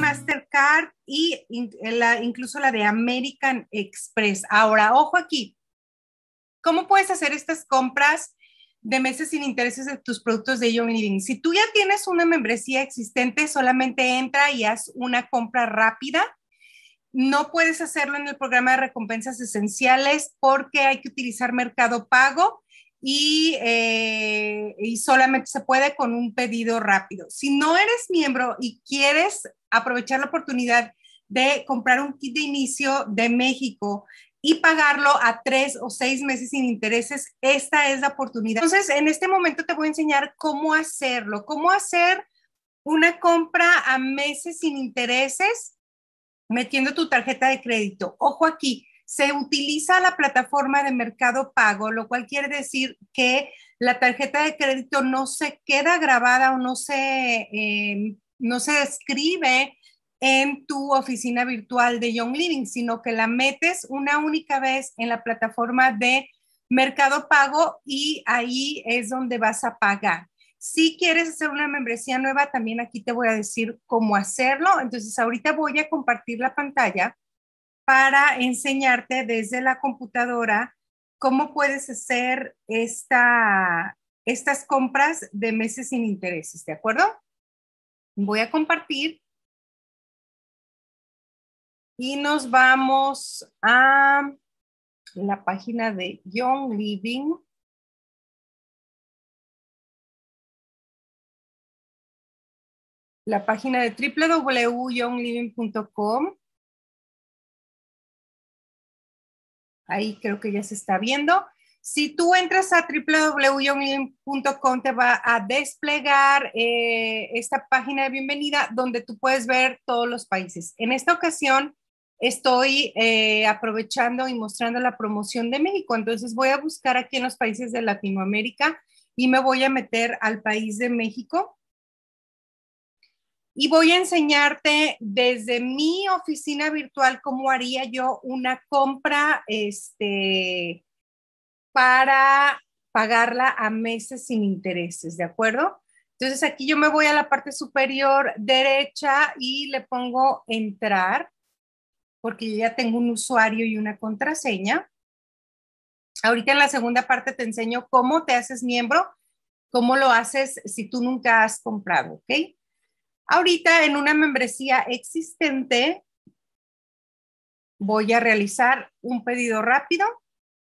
Mastercard y la, incluso la de American Express. Ahora, ojo aquí, ¿cómo puedes hacer estas compras de meses sin intereses de tus productos de Young Living? Si tú ya tienes una membresía existente, solamente entra y haz una compra rápida. No puedes hacerlo en el programa de recompensas esenciales porque hay que utilizar Mercado Pago y, eh, y solamente se puede con un pedido rápido. Si no eres miembro y quieres aprovechar la oportunidad de comprar un kit de inicio de México y pagarlo a tres o seis meses sin intereses, esta es la oportunidad. Entonces, en este momento te voy a enseñar cómo hacerlo, cómo hacer una compra a meses sin intereses metiendo tu tarjeta de crédito. Ojo aquí, se utiliza la plataforma de mercado pago, lo cual quiere decir que la tarjeta de crédito no se queda grabada o no se... Eh, no se describe en tu oficina virtual de Young Living, sino que la metes una única vez en la plataforma de Mercado Pago y ahí es donde vas a pagar. Si quieres hacer una membresía nueva, también aquí te voy a decir cómo hacerlo. Entonces, ahorita voy a compartir la pantalla para enseñarte desde la computadora cómo puedes hacer esta, estas compras de meses sin intereses, ¿de acuerdo? voy a compartir y nos vamos a la página de Young Living. La página de www.youngliving.com. Ahí creo que ya se está viendo. Si tú entras a www.com, te va a desplegar eh, esta página de bienvenida donde tú puedes ver todos los países. En esta ocasión estoy eh, aprovechando y mostrando la promoción de México, entonces voy a buscar aquí en los países de Latinoamérica y me voy a meter al país de México. Y voy a enseñarte desde mi oficina virtual cómo haría yo una compra, este, para pagarla a meses sin intereses, ¿de acuerdo? Entonces aquí yo me voy a la parte superior derecha y le pongo entrar, porque yo ya tengo un usuario y una contraseña. Ahorita en la segunda parte te enseño cómo te haces miembro, cómo lo haces si tú nunca has comprado, ¿ok? Ahorita en una membresía existente voy a realizar un pedido rápido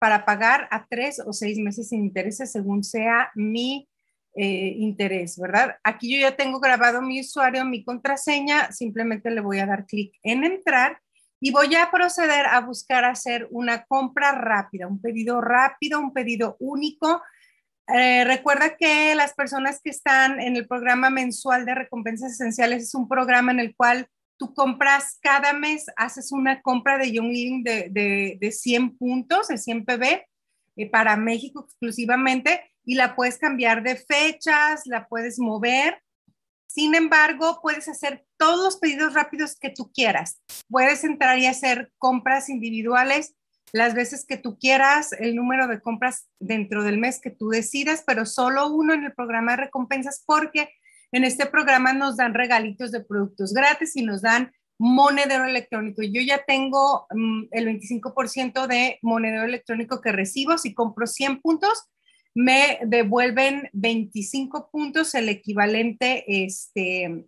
para pagar a tres o seis meses sin intereses según sea mi eh, interés, ¿verdad? Aquí yo ya tengo grabado mi usuario, mi contraseña, simplemente le voy a dar clic en entrar y voy a proceder a buscar hacer una compra rápida, un pedido rápido, un pedido único. Eh, recuerda que las personas que están en el programa mensual de recompensas esenciales es un programa en el cual tú compras cada mes, haces una compra de Young Living de, de, 100 puntos, de 100 PB, eh, para México exclusivamente, y la puedes cambiar de fechas, la puedes mover. Sin embargo, puedes hacer todos los pedidos rápidos que tú quieras. Puedes entrar y hacer compras individuales las veces que tú quieras, el número de compras dentro del mes que tú decidas, pero solo uno en el programa de recompensas porque en este programa nos dan regalitos de productos gratis y nos dan monedero electrónico. Yo ya tengo mm, el 25% de monedero electrónico que recibo. Si compro 100 puntos, me devuelven 25 puntos, el equivalente este,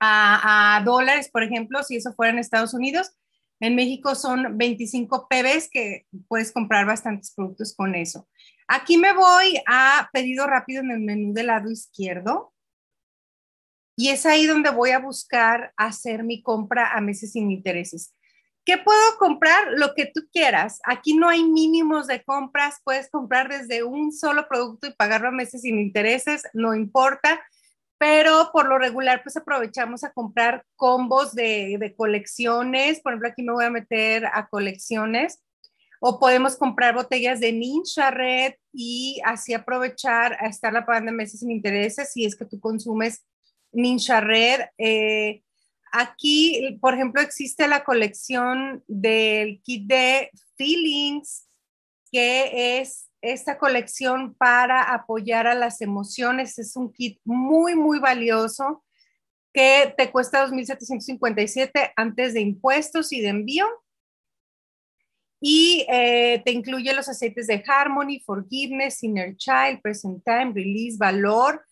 a, dólares, por ejemplo, si eso fuera en Estados Unidos. En México son 25 PBs que puedes comprar bastantes productos con eso. Aquí me voy a pedido rápido en el menú del lado izquierdo. Y es ahí donde voy a buscar hacer mi compra a meses sin intereses. ¿Qué puedo comprar? Lo que tú quieras. Aquí no hay mínimos de compras. Puedes comprar desde un solo producto y pagarlo a meses sin intereses, no importa. Pero por lo regular, pues aprovechamos a comprar combos de, de colecciones. Por ejemplo, aquí me voy a meter a colecciones. O podemos comprar botellas de Ninja Red y así aprovechar a estar la pagando a meses sin intereses si es que tú consumes Ninja Red. Eh, aquí, por ejemplo, existe la colección del kit de Feelings, que es esta colección para apoyar a las emociones. Es un kit muy, muy valioso que te cuesta 2.757 antes de impuestos y de envío. Y eh, te incluye los aceites de Harmony, Forgiveness, Inner Child, Present Time, Release, Valor,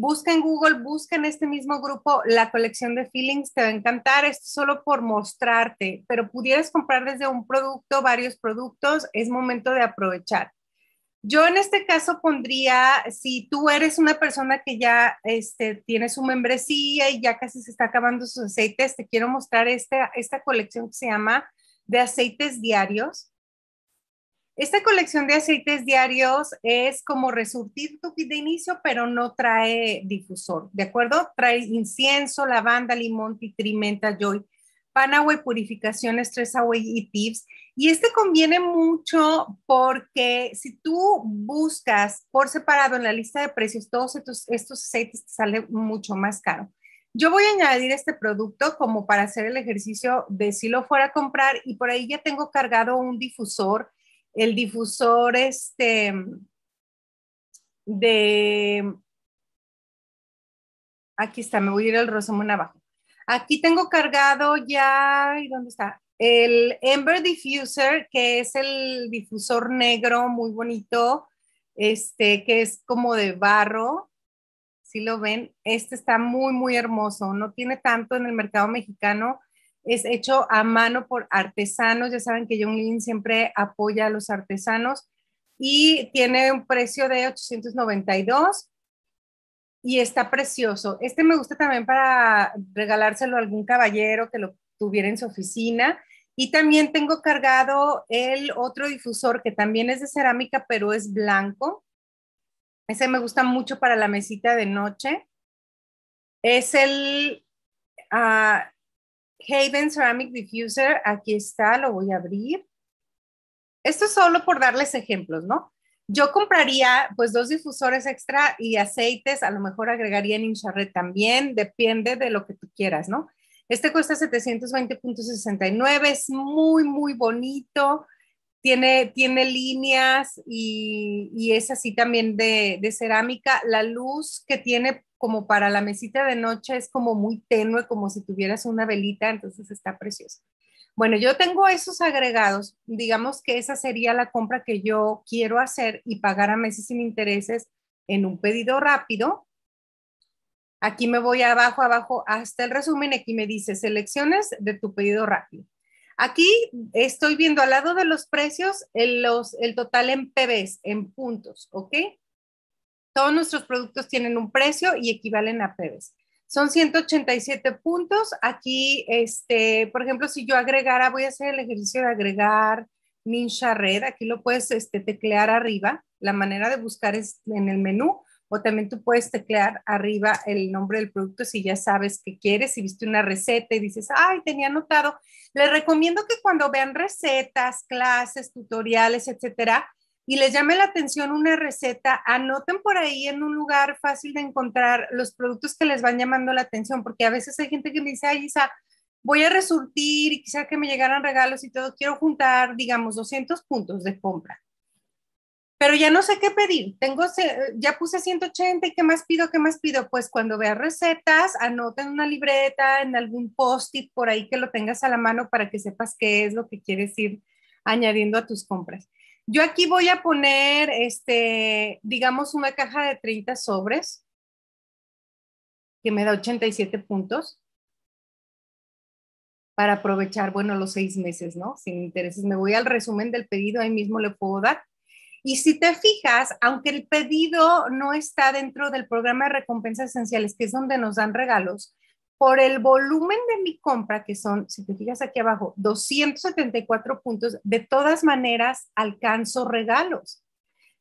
Busca en Google, busca en este mismo grupo la colección de feelings, te va a encantar, esto es solo por mostrarte, pero pudieras comprar desde un producto, varios productos, es momento de aprovechar. Yo en este caso pondría, si tú eres una persona que ya este, tiene su membresía y ya casi se está acabando sus aceites, te quiero mostrar esta colección que se llama de aceites diarios. Esta colección de aceites diarios es como resurtir tu kit de inicio, pero no trae difusor, ¿de acuerdo? Trae incienso, lavanda, limón, titrimenta, joy, panagua purificación, stress away y tips. Y este conviene mucho porque si tú buscas por separado en la lista de precios todos estos, estos aceites, te sale mucho más caro. Yo voy a añadir este producto como para hacer el ejercicio de si lo fuera a comprar y por ahí ya tengo cargado un difusor el difusor este, de... Aquí está, me voy a ir al resumen abajo. Aquí tengo cargado ya, ¿y dónde está? El Ember Diffuser, que es el difusor negro muy bonito, este, que es como de barro. Si lo ven, este está muy, muy hermoso. No tiene tanto en el mercado mexicano, es hecho a mano por artesanos. Ya saben que John Lynn siempre apoya a los artesanos y tiene un precio de 892 y está precioso. Este me gusta también para regalárselo a algún caballero que lo tuviera en su oficina. Y también tengo cargado el otro difusor que también es de cerámica, pero es blanco. Ese me gusta mucho para la mesita de noche. Es el ah, Haven Ceramic Diffuser, aquí está, lo voy a abrir. Esto es solo por darles ejemplos, ¿no? Yo compraría pues dos difusores extra y aceites, a lo mejor agregaría en Incharret también, depende de lo que tú quieras, ¿no? Este cuesta 720.69, es muy, muy bonito, tiene, tiene líneas y, y es así también de, de, cerámica. La luz que tiene como para la mesita de noche, es como muy tenue, como si tuvieras una velita, entonces está preciosa. Bueno, yo tengo esos agregados, digamos que esa sería la compra que yo quiero hacer y pagar a meses sin intereses en un pedido rápido. Aquí me voy abajo, abajo, hasta el resumen, aquí me dice selecciones de tu pedido rápido. Aquí estoy viendo al lado de los precios el, los, el total en PBs, en puntos, ¿ok? Todos nuestros productos tienen un precio y equivalen a PEBES. Son 187 puntos. Aquí, este, por ejemplo, si yo agregara, voy a hacer el ejercicio de agregar Ninja Red. Aquí lo puedes este, teclear arriba. La manera de buscar es en el menú o también tú puedes teclear arriba el nombre del producto si ya sabes qué quieres, si viste una receta y dices, ay, tenía anotado. Les recomiendo que cuando vean recetas, clases, tutoriales, etcétera, y les llame la atención una receta, anoten por ahí en un lugar fácil de encontrar los productos que les van llamando la atención, porque a veces hay gente que me dice, ay, Isa, voy a resurtir y quizá que me llegaran regalos y todo, quiero juntar, digamos, 200 puntos de compra. Pero ya no sé qué pedir, tengo, ya puse 180 y qué más pido, qué más pido. Pues cuando veas recetas, anoten una libreta, en algún post-it por ahí que lo tengas a la mano para que sepas qué es lo que quieres ir añadiendo a tus compras. Yo aquí voy a poner, este, digamos, una caja de 30 sobres, que me da 87 puntos, para aprovechar, bueno, los seis meses, ¿no? Sin intereses. Me voy al resumen del pedido, ahí mismo le puedo dar. Y si te fijas, aunque el pedido no está dentro del programa de recompensas esenciales, que es donde nos dan regalos, por el volumen de mi compra, que son, si te fijas aquí abajo, 274 puntos, de todas maneras alcanzo regalos.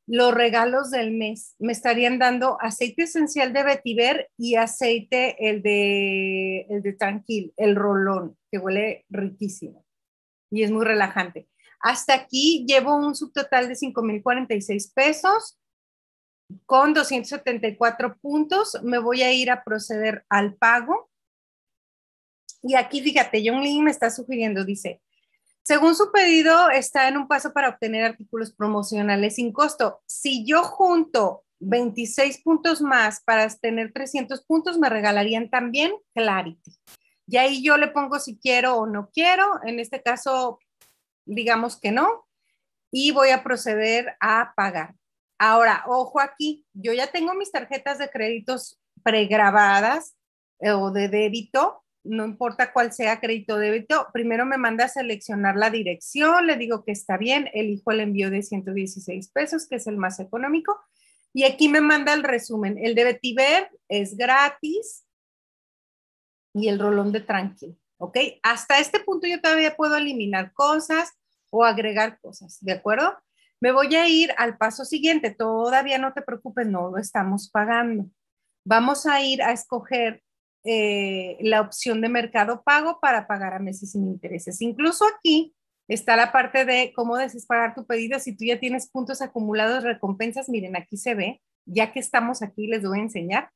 Los regalos del mes me estarían dando aceite esencial de vetiver y aceite el de, el de Tranquil, el rolón, que huele riquísimo y es muy relajante. Hasta aquí llevo un subtotal de 5.046 pesos con 274 puntos. Me voy a ir a proceder al pago y aquí, fíjate, John Lee me está sugiriendo, dice, según su pedido, está en un paso para obtener artículos promocionales sin costo. Si yo junto 26 puntos más para tener 300 puntos, me regalarían también Clarity. Y ahí yo le pongo si quiero o no quiero. En este caso, digamos que no. Y voy a proceder a pagar. Ahora, ojo aquí, yo ya tengo mis tarjetas de créditos pregrabadas eh, o de débito no importa cuál sea crédito o débito, primero me manda a seleccionar la dirección, le digo que está bien, elijo el envío de 116 pesos, que es el más económico, y aquí me manda el resumen. El de Betiver es gratis y el rolón de Tranquil, ¿ok? Hasta este punto yo todavía puedo eliminar cosas o agregar cosas, ¿de acuerdo? Me voy a ir al paso siguiente, todavía no te preocupes, no lo estamos pagando. Vamos a ir a escoger eh, la opción de mercado pago para pagar a meses sin intereses. Incluso aquí está la parte de cómo pagar tu pedido. Si tú ya tienes puntos acumulados, recompensas, miren, aquí se ve, ya que estamos aquí, les voy a enseñar.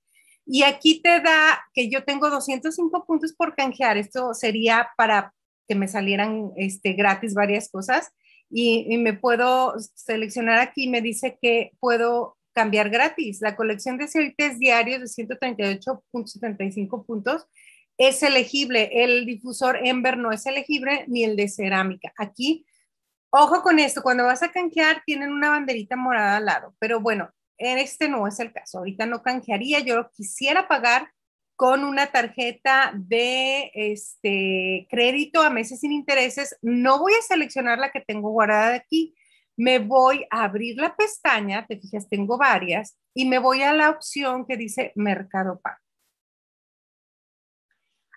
Y aquí te da que yo tengo 205 puntos por canjear. Esto sería para que me salieran este, gratis varias cosas. Y, y me puedo seleccionar aquí, me dice que puedo cambiar gratis. La colección de es diarios de 138.75 puntos es elegible. El difusor Ember no es elegible ni el de cerámica. Aquí, ojo con esto, cuando vas a canjear tienen una banderita morada al lado, pero bueno, en este no es el caso. Ahorita no canjearía, yo quisiera pagar con una tarjeta de este crédito a meses sin intereses. No voy a seleccionar la que tengo guardada aquí me voy a abrir la pestaña, te fijas, tengo varias, y me voy a la opción que dice Mercado Pago.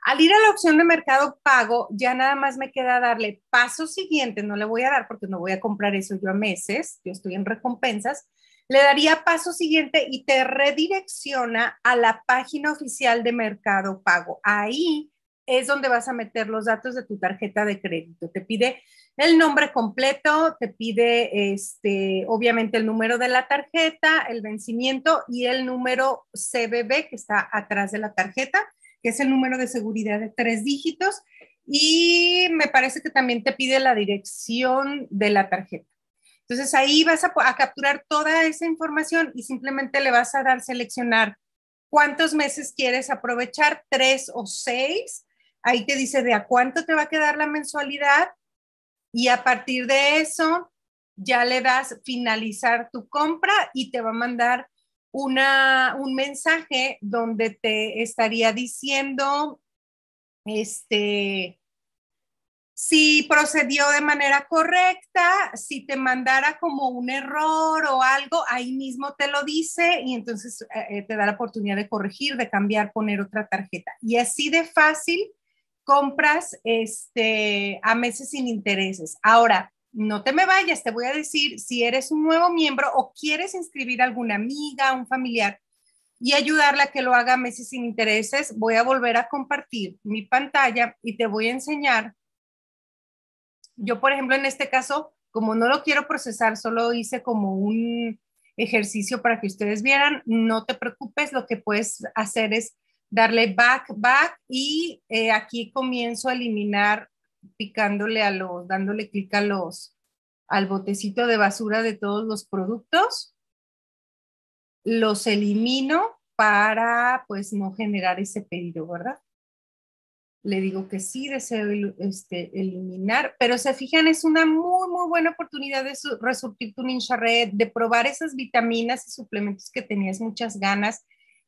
Al ir a la opción de Mercado Pago, ya nada más me queda darle paso siguiente, no le voy a dar porque no voy a comprar eso yo a meses, yo estoy en recompensas, le daría paso siguiente y te redirecciona a la página oficial de Mercado Pago. Ahí es donde vas a meter los datos de tu tarjeta de crédito. Te pide el nombre completo, te pide este, obviamente el número de la tarjeta, el vencimiento y el número CBB que está atrás de la tarjeta, que es el número de seguridad de tres dígitos. Y me parece que también te pide la dirección de la tarjeta. Entonces ahí vas a, a capturar toda esa información y simplemente le vas a dar seleccionar cuántos meses quieres aprovechar, tres o seis. Ahí te dice de a cuánto te va a quedar la mensualidad y a partir de eso, ya le das finalizar tu compra y te va a mandar una, un mensaje donde te estaría diciendo, este, si procedió de manera correcta, si te mandara como un error o algo, ahí mismo te lo dice y entonces eh, eh, te da la oportunidad de corregir, de cambiar, poner otra tarjeta. Y así de fácil compras este, a meses sin intereses. Ahora, no te me vayas, te voy a decir si eres un nuevo miembro o quieres inscribir a alguna amiga, un familiar y ayudarla a que lo haga a meses sin intereses, voy a volver a compartir mi pantalla y te voy a enseñar. Yo, por ejemplo, en este caso, como no lo quiero procesar, solo hice como un ejercicio para que ustedes vieran. No te preocupes, lo que puedes hacer es darle back, back y eh, aquí comienzo a eliminar picándole a los, dándole clic a los, al botecito de basura de todos los productos. Los elimino para pues no generar ese pedido, ¿verdad? Le digo que sí, deseo este, eliminar, pero se fijan, es una muy, muy buena oportunidad de resurtir tu ninja red, de probar esas vitaminas y suplementos que tenías muchas ganas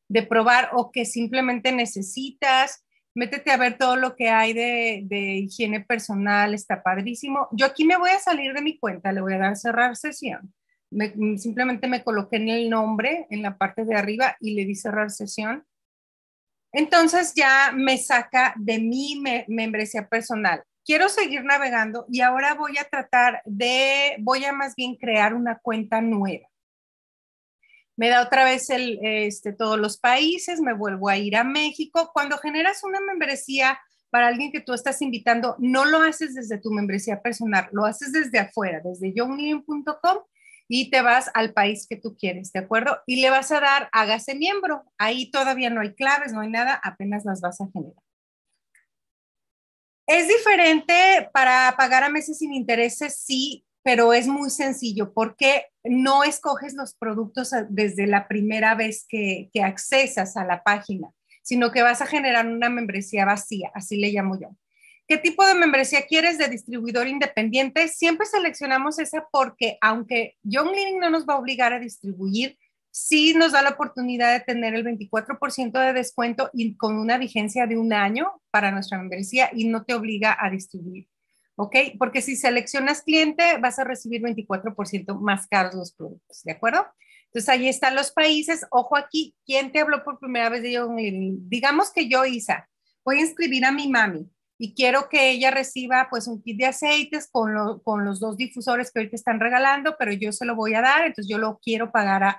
de probar o que simplemente necesitas. Métete a ver todo lo que hay de, de higiene personal, está padrísimo. Yo aquí me voy a salir de mi cuenta, le voy a dar cerrar sesión. Mm, simplemente me coloqué en el nombre, en la parte de arriba, y le di cerrar sesión. Entonces ya me saca de mi membresía personal. Quiero seguir navegando y ahora voy a tratar de, voy a más bien crear una cuenta nueva me da otra vez el, este, todos los países, me vuelvo a ir a México. Cuando generas una membresía para alguien que tú estás invitando, no lo haces desde tu membresía personal, lo haces desde afuera, desde younglien.com y te vas al país que tú quieres, ¿de acuerdo? Y le vas a dar, hágase miembro. Ahí todavía no hay claves, no hay nada, apenas las vas a generar. Es diferente para pagar a meses sin intereses, sí, pero es muy sencillo porque no escoges los productos desde la primera vez que, accesas a la página, sino que vas a generar una membresía vacía, así le llamo yo. ¿Qué tipo de membresía quieres de distribuidor independiente? Siempre seleccionamos esa porque aunque Young Living no nos va a obligar a distribuir, sí nos da la oportunidad de tener el 24% de descuento y con una vigencia de un año para nuestra membresía y no te obliga a distribuir. ¿ok? Porque si seleccionas cliente, vas a recibir 24% más caros los productos, ¿de acuerdo? Entonces, ahí están los países. Ojo aquí, ¿quién te habló por primera vez de Digamos que yo, Isa, voy a inscribir a mi mami y quiero que ella reciba pues un kit de aceites con, con los dos difusores que hoy te están regalando, pero yo se lo voy a dar, entonces yo lo quiero pagar a,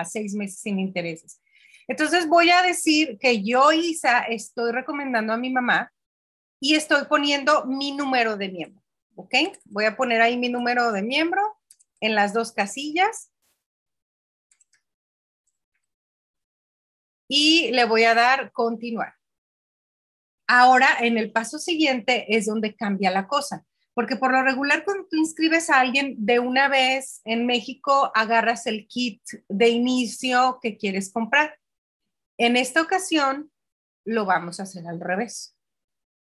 a seis meses sin intereses. Entonces voy a decir que yo, Isa, estoy recomendando a mi mamá y estoy poniendo mi número de miembro. ¿Ok? Voy a poner ahí mi número de miembro en las dos casillas. Y le voy a dar continuar. Ahora, en el paso siguiente es donde cambia la cosa, porque por lo regular cuando tú inscribes a alguien de una vez en México, agarras el kit de inicio que quieres comprar. En esta ocasión, lo vamos a hacer al revés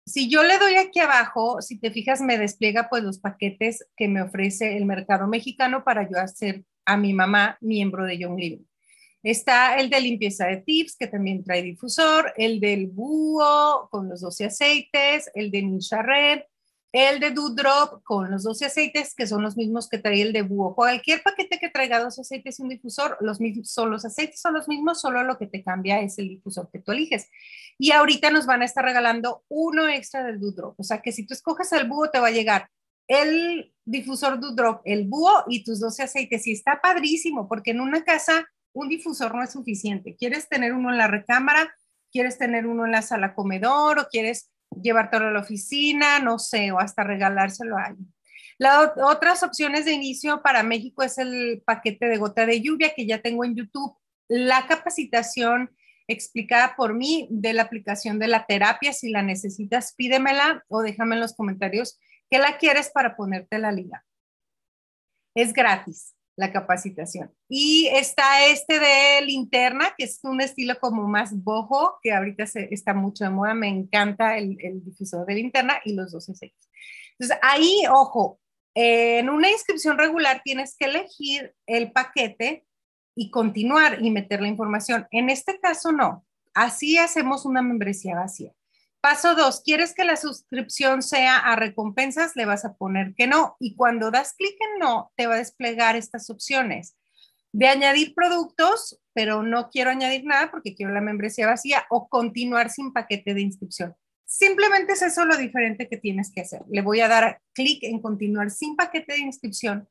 si yo le doy aquí abajo, si te fijas, me despliega pues los paquetes que me ofrece el mercado mexicano para yo hacer a mi mamá miembro de Young Living. Está el de limpieza de tips, que también trae difusor, el del búho con los 12 aceites, el de Nisha Red, el de Dewdrop con los 12 aceites, que son los mismos que trae el de búho. Cualquier paquete que traiga dos aceites y un difusor, los mismos, son los aceites son los mismos, solo lo que te cambia es el difusor que tú eliges. Y ahorita nos van a estar regalando uno extra del Dewdrop. O sea que si tú escoges el búho, te va a llegar el difusor Dewdrop, el búho y tus 12 aceites. Y está padrísimo, porque en una casa un difusor no es suficiente. Quieres tener uno en la recámara, quieres tener uno en la sala comedor o quieres llevártelo a la oficina, no sé, o hasta regalárselo a alguien. Las otras opciones de inicio para México es el paquete de gota de lluvia que ya tengo en YouTube, la capacitación explicada por mí de la aplicación de la terapia, si la necesitas, pídemela o déjame en los comentarios que la quieres para ponerte la liga. Es gratis la capacitación. Y está este de linterna, que es un estilo como más bojo, que ahorita se, está mucho de moda. Me encanta el, el difusor de linterna y los dos aceites. Entonces, ahí, ojo, en una inscripción regular tienes que elegir el paquete y continuar y meter la información. En este caso, no. Así hacemos una membresía vacía. Paso dos, ¿quieres que la suscripción sea a recompensas? Le vas a poner que no. Y cuando das clic en no, te va a desplegar estas opciones de añadir productos, pero no quiero añadir nada porque quiero la membresía vacía o continuar sin paquete de inscripción. Simplemente es eso lo diferente que tienes que hacer. Le voy a dar clic en continuar sin paquete de inscripción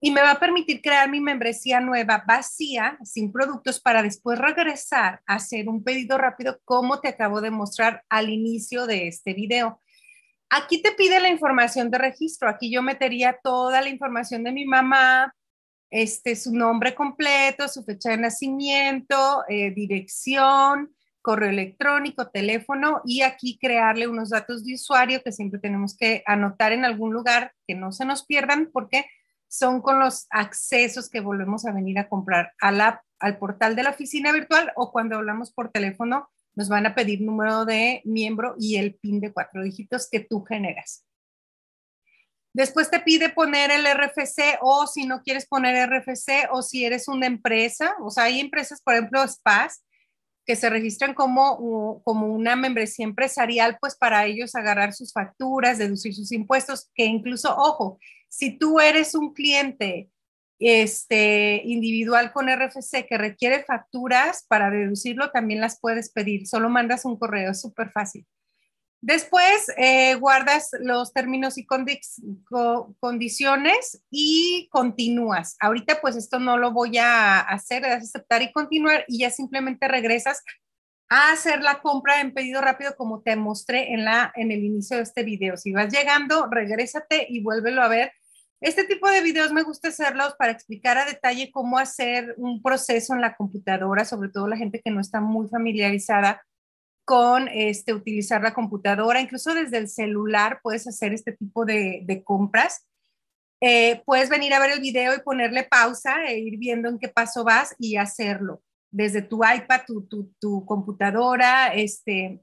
y me va a permitir crear mi membresía nueva vacía, sin productos, para después regresar a hacer un pedido rápido como te acabo de mostrar al inicio de este video. Aquí te pide la información de registro. Aquí yo metería toda la información de mi mamá, este, su nombre completo, su fecha de nacimiento, eh, dirección, correo electrónico, teléfono y aquí crearle unos datos de usuario que siempre tenemos que anotar en algún lugar que no se nos pierdan porque son con los accesos que volvemos a venir a comprar al portal de la oficina virtual o cuando hablamos por teléfono, nos van a pedir número de miembro y el PIN de cuatro dígitos que tú generas. Después te pide poner el RFC o si no quieres poner RFC o si eres una empresa, o sea, hay empresas, por ejemplo, SPAS, que se registran como, como una membresía empresarial, pues para ellos agarrar sus facturas, deducir sus impuestos, que incluso, ojo, si tú eres un cliente este, individual con RFC que requiere facturas para reducirlo también las puedes pedir. Solo mandas un correo, es súper fácil. Después eh, guardas los términos y condiciones y continúas. Ahorita pues esto no lo voy a hacer, es aceptar y continuar y ya simplemente regresas a hacer la compra en pedido rápido como te mostré en, la, en el inicio de este video. Si vas llegando, regrésate y vuélvelo a ver. Este tipo de videos me gusta hacerlos para explicar a detalle cómo hacer un proceso en la computadora, sobre todo la gente que no está muy familiarizada con este, utilizar la computadora. Incluso desde el celular puedes hacer este tipo de, compras. Eh, puedes venir a ver el video y ponerle pausa e ir viendo en qué paso vas y hacerlo desde tu iPad, tu, computadora, este,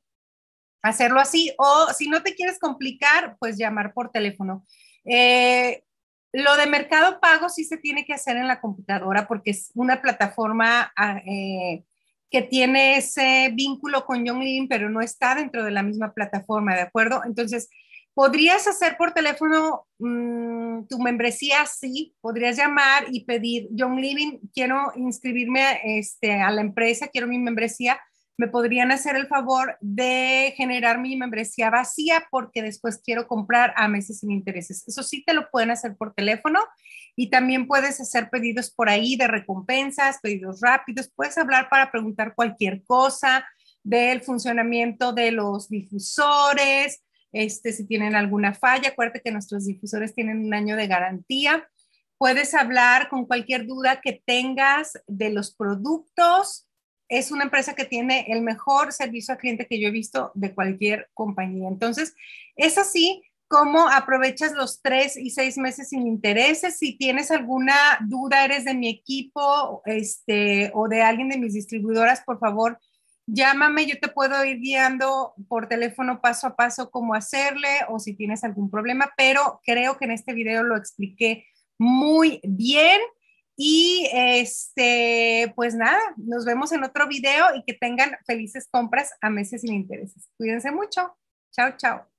hacerlo así. O si no te quieres complicar, pues llamar por teléfono. Eh, lo de mercado pago sí se tiene que hacer en la computadora porque es una plataforma ah, eh, que tiene ese vínculo con Young pero no está dentro de la misma plataforma, ¿de acuerdo? Entonces, podrías hacer por teléfono mm, Mm, tu membresía sí, podrías llamar y pedir, John Living, quiero inscribirme este, a la empresa, quiero mi membresía, me podrían hacer el favor de generar mi membresía vacía porque después quiero comprar a meses sin intereses. Eso sí te lo pueden hacer por teléfono y también puedes hacer pedidos por ahí de recompensas, pedidos rápidos, puedes hablar para preguntar cualquier cosa del funcionamiento de los difusores, este, si tienen alguna falla. Acuérdate que nuestros difusores tienen un año de garantía. Puedes hablar con cualquier duda que tengas de los productos. Es una empresa que tiene el mejor servicio al cliente que yo he visto de cualquier compañía. Entonces, es así como aprovechas los tres y seis meses sin intereses. Si tienes alguna duda, eres de mi equipo este, o de alguien de mis distribuidoras, por favor, llámame, yo te puedo ir guiando por teléfono paso a paso cómo hacerle o si tienes algún problema, pero creo que en este video lo expliqué muy bien. Y este, pues nada, nos vemos en otro video y que tengan felices compras a meses sin intereses. Cuídense mucho. Chao, chao.